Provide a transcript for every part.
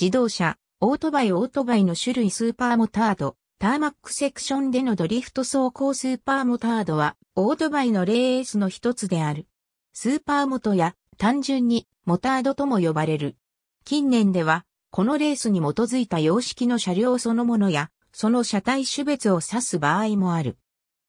自動車、オートバイオートバイの種類スーパーモタード、ターマックセクションでのドリフト走行スーパーモタードは、オートバイのレースの一つである。スーパーモトや、単純に、モタードとも呼ばれる。近年では、このレースに基づいた様式の車両そのものや、その車体種別を指す場合もある。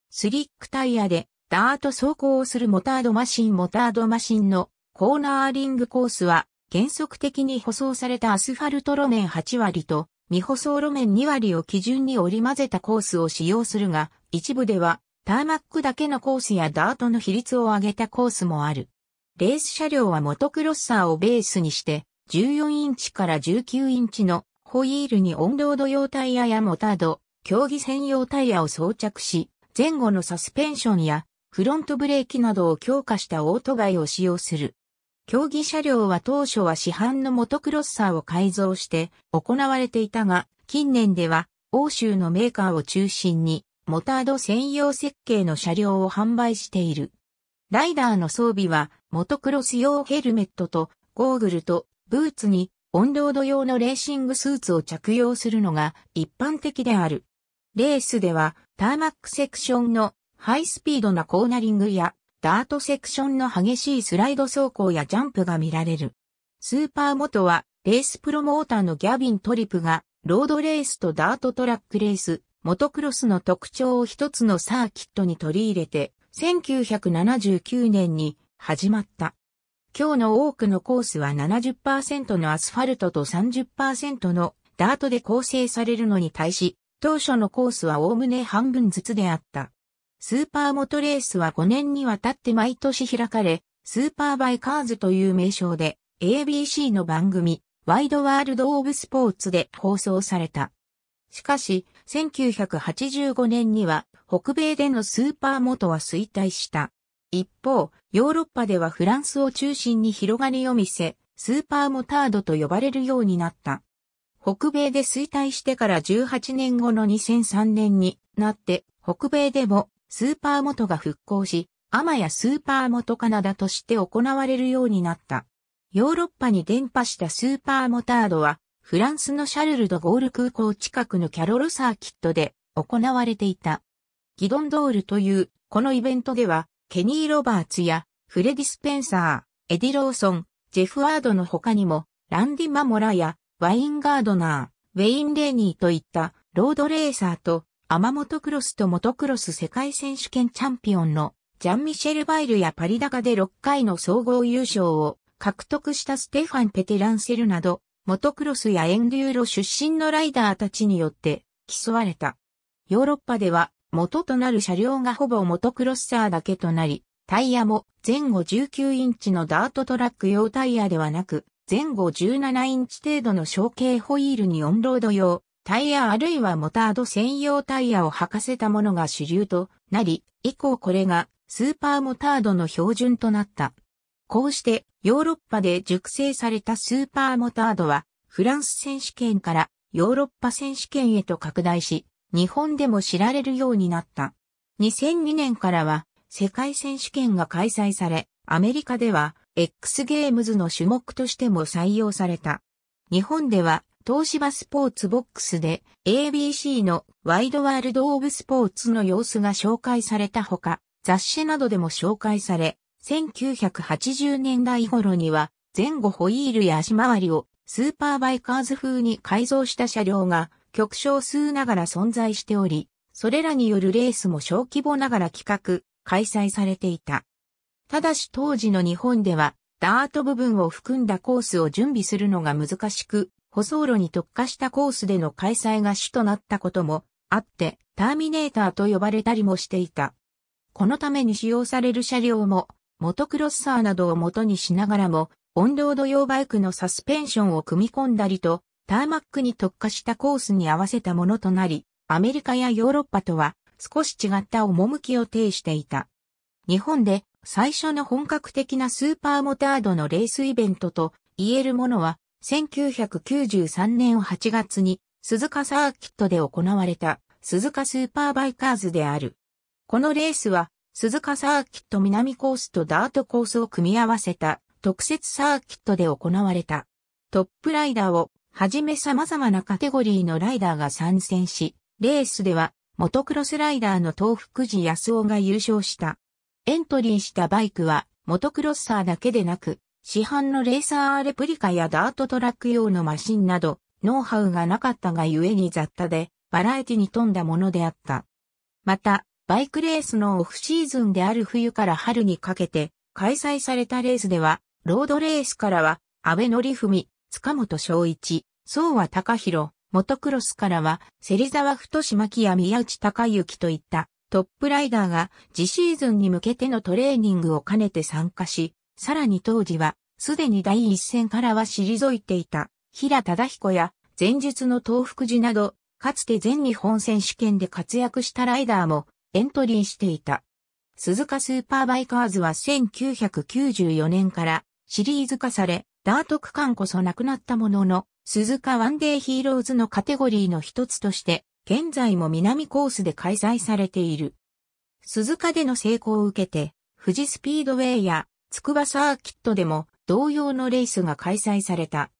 スリックタイヤで、ダート走行をするモタードマシンモタードマシンのコーナーリングコースは原則的に舗装されたアスファルト路面8割と未舗装路面2割を基準に織り混ぜたコースを使用するが、一部ではターマックだけのコースやダートの比率を上げたコースもある。レース車両はモトクロッサーをベースにして、14インチから19インチのホイールにオンロード用タイヤやモタード、競技専用タイヤを装着し、前後のサスペンションやフロントブレーキなどを強化したオートイを使用する。競技車両は当初は市販のモトクロッサーを改造して行われていたが、近年では欧州のメーカーを中心にモタード専用設計の車両を販売している。ライダーの装備はモトクロス用ヘルメットとゴーグルとブーツにオンロード用のレーシングスーツを着用するのが一般的である。レースではターマックセクションのハイスピードなコーナリングやダートセクションの激しいスライド走行やジャンプが見られる。スーパーモトは、レースプロモーターのギャビン・トリプが、ロードレースとダートトラックレース、モトクロスの特徴を一つのサーキットに取り入れて、1979年に始まった。今日の多くのコースは70%のアスファルトと30%のダートで構成されるのに対し、当初のコースはおおむね半分ずつであった。スーパーモトレースは5年にわたって毎年開かれ、スーパーバイカーズという名称で ABC の番組、ワイドワールド・オブ・スポーツで放送された。しかし、1985年には北米でのスーパーモトは衰退した。一方、ヨーロッパではフランスを中心に広がりを見せ、スーパーモタードと呼ばれるようになった。北米で衰退してから18年後の2003年になって、北米でもスーパー元が復興し、アマやスーパー元カナダとして行われるようになった。ヨーロッパに伝播したスーパーモタードは、フランスのシャルル・ド・ゴール空港近くのキャロロサーキットで行われていた。ギドンドールという、このイベントでは、ケニー・ロバーツや、フレディ・スペンサー、エディ・ローソン、ジェフ・ワードの他にも、ランディ・マモラや、ワインガードナー、ウェイン・レーニーといった、ロードレーサーと、アマモトクロスとモトクロス世界選手権チャンピオンのジャン・ミシェル・バイルやパリ高で6回の総合優勝を獲得したステファン・ペテランセルなど、モトクロスやエンデューロ出身のライダーたちによって競われた。ヨーロッパでは元となる車両がほぼモトクロッサーだけとなり、タイヤも前後19インチのダートトラック用タイヤではなく、前後17インチ程度の小径ホイールにオンロード用、タイヤあるいはモタード専用タイヤを履かせたものが主流となり、以降これがスーパーモタードの標準となった。こうしてヨーロッパで熟成されたスーパーモタードはフランス選手権からヨーロッパ選手権へと拡大し、日本でも知られるようになった。2002年からは世界選手権が開催され、アメリカでは X ゲームズの種目としても採用された。日本では東芝スポーツボックスで ABC のワイドワールドオブスポーツの様子が紹介されたほか、雑誌などでも紹介され、1980年代頃には前後ホイールや足回りをスーパーバイカーズ風に改造した車両が極小数ながら存在しており、それらによるレースも小規模ながら企画、開催されていた。ただし当時の日本ではダート部分を含んだコースを準備するのが難しく、舗装路に特化したコースでの開催が主となったこともあって、ターミネーターと呼ばれたりもしていた。このために使用される車両も、モトクロッサーなどを元にしながらも、オンロード用バイクのサスペンションを組み込んだりと、ターマックに特化したコースに合わせたものとなり、アメリカやヨーロッパとは少し違った趣を呈していた。日本で最初の本格的なスーパーモタードのレースイベントと言えるものは、1993年8月に鈴鹿サーキットで行われた鈴鹿スーパーバイカーズである。このレースは鈴鹿サーキット南コースとダートコースを組み合わせた特設サーキットで行われた。トップライダーをはじめ様々なカテゴリーのライダーが参戦し、レースではモトクロスライダーの東福寺康夫が優勝した。エントリーしたバイクはモトクロッサーだけでなく、市販のレーサーレプリカやダートトラック用のマシンなど、ノウハウがなかったがゆえに雑多で、バラエティに富んだものであった。また、バイクレースのオフシーズンである冬から春にかけて、開催されたレースでは、ロードレースからは、安倍則文、塚本昭一、総和隆弘、モトクロスからは、芹沢太志巻や宮内隆之といったトップライダーが次シーズンに向けてのトレーニングを兼ねて参加し、さらに当時は、すでに第一線からは退いていた、平忠彦や、前述の東福寺など、かつて全日本選手権で活躍したライダーもエントリーしていた。鈴鹿スーパーバイカーズは1994年からシリーズ化され、ダート区間こそなくなったものの、鈴鹿ワンデーヒーローズのカテゴリーの一つとして、現在も南コースで開催されている。鈴鹿での成功を受けて、富士スピードウェイや筑波サーキットでも同様のレースが開催された。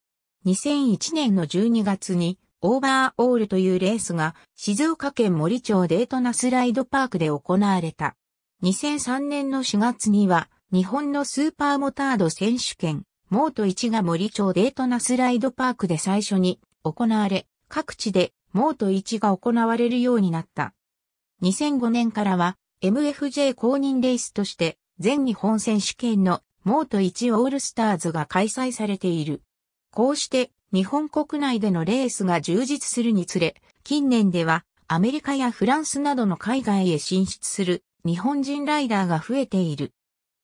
2001年の12月にオーバーオールというレースが静岡県森町デートナスライドパークで行われた。2003年の4月には日本のスーパーモタード選手権モート1が森町デートナスライドパークで最初に行われ各地でモート1が行われるようになった。2005年からは MFJ 公認レースとして全日本選手権のモート1オールスターズが開催されている。こうして日本国内でのレースが充実するにつれ、近年ではアメリカやフランスなどの海外へ進出する日本人ライダーが増えている。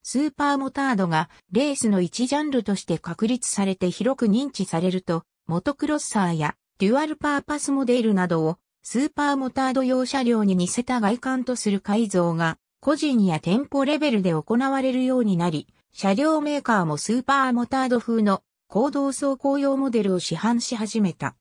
スーパーモタードがレースの1ジャンルとして確立されて広く認知されると、モトクロッサーやデュアルパーパスモデルなどをスーパーモタード用車両に似せた外観とする改造が個人や店舗レベルで行われるようになり、車両メーカーもスーパーモタード風の行動走行用モデルを市販し始めた。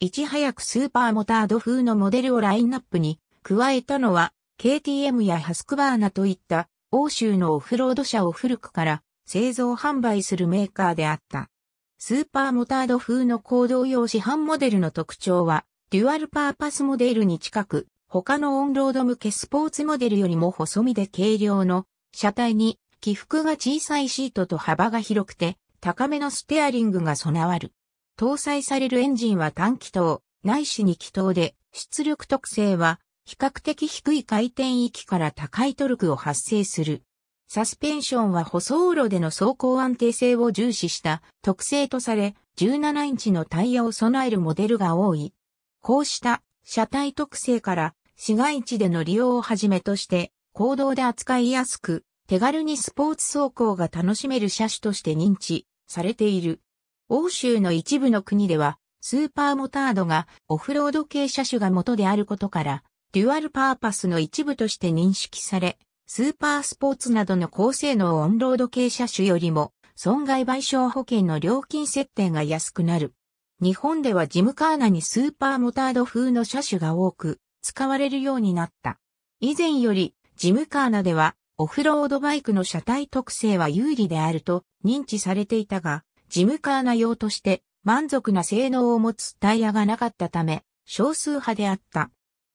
いち早くスーパーモタード風のモデルをラインナップに加えたのは KTM やハスクバーナといった欧州のオフロード車を古くから製造販売するメーカーであった。スーパーモタード風の行動用市販モデルの特徴はデュアルパーパスモデルに近く他のオンロード向けスポーツモデルよりも細身で軽量の車体に起伏が小さいシートと幅が広くて高めのステアリングが備わる。搭載されるエンジンは単気筒、内視に気筒で出力特性は比較的低い回転域から高いトルクを発生する。サスペンションは舗装路での走行安定性を重視した特性とされ、17インチのタイヤを備えるモデルが多い。こうした車体特性から市街地での利用をはじめとして公道で扱いやすく手軽にスポーツ走行が楽しめる車種として認知されている。欧州の一部の国ではスーパーモタードがオフロード系車種が元であることからデュアルパーパスの一部として認識されスーパースポーツなどの高性能オンロード系車種よりも損害賠償保険の料金設定が安くなる。日本ではジムカーナにスーパーモタード風の車種が多く使われるようになった。以前よりジムカーナではオフロードバイクの車体特性は有利であると認知されていたが、ジムカーナ用として満足な性能を持つタイヤがなかったため少数派であった。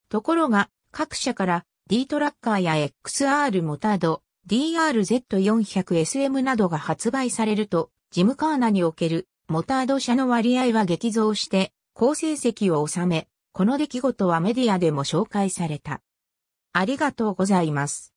ところが各社から D トラッカーや XR モタード、DRZ400SM などが発売されると、ジムカーナにおけるモタード社の割合は激増して、好成績を収め、この出来事はメディアでも紹介された。ありがとうございます。